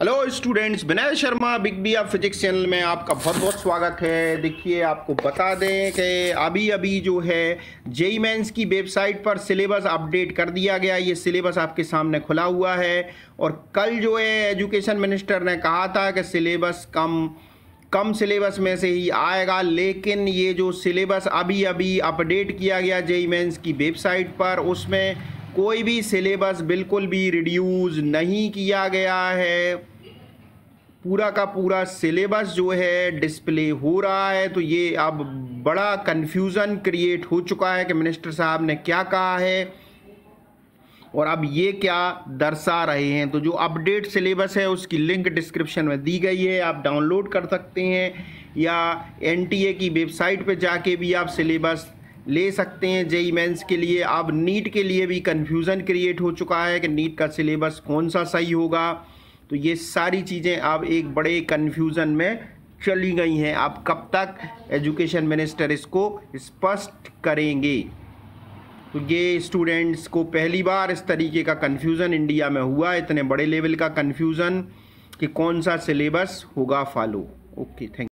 hello students Vinay Sharma big B of physics channel में आपका बहुत बहुत स्वागत है देखिए आपको बता दें कि अभी अभी जो है जेई मैंस की वेबसाइट पर सिलेबस अपडेट कर दिया गया ये सिलेबस आपके सामने खुला हुआ है और कल जो है एजुकेशन मिनिस्टर ने कहा था कि सिलेबस कम कम सिलेबस में से ही आएगा लेकिन ये जो सिलेबस अभी अभी अपडेट किया गया जेई मैंस की वेबसाइट पर उसमें कोई भी सिलेबस बिल्कुल भी रिड्यूज नहीं किया गया है पूरा का पूरा सिलेबस जो है डिस्प्ले हो रहा है तो ये अब बड़ा कन्फ्यूज़न क्रिएट हो चुका है कि मिनिस्टर साहब ने क्या कहा है और अब ये क्या दर्शा रहे हैं तो जो अपडेट सिलेबस है उसकी लिंक डिस्क्रिप्शन में दी गई है आप डाउनलोड कर सकते हैं या एनटीए की वेबसाइट पर जाके भी आप सिलेबस ले सकते हैं जेई मेंस के लिए अब नीट के लिए भी कन्फ्यूज़न क्रिएट हो चुका है कि नीट का सिलेबस कौन सा सही होगा तो ये सारी चीज़ें अब एक बड़े कन्फ्यूज़न में चली गई हैं अब कब तक एजुकेशन मिनिस्टर इसको स्पष्ट करेंगे तो ये स्टूडेंट्स को पहली बार इस तरीके का कन्फ्यूज़न इंडिया में हुआ इतने बड़े लेवल का कन्फ्यूज़न कि कौन सा सिलेबस होगा फॉलो ओके थैंक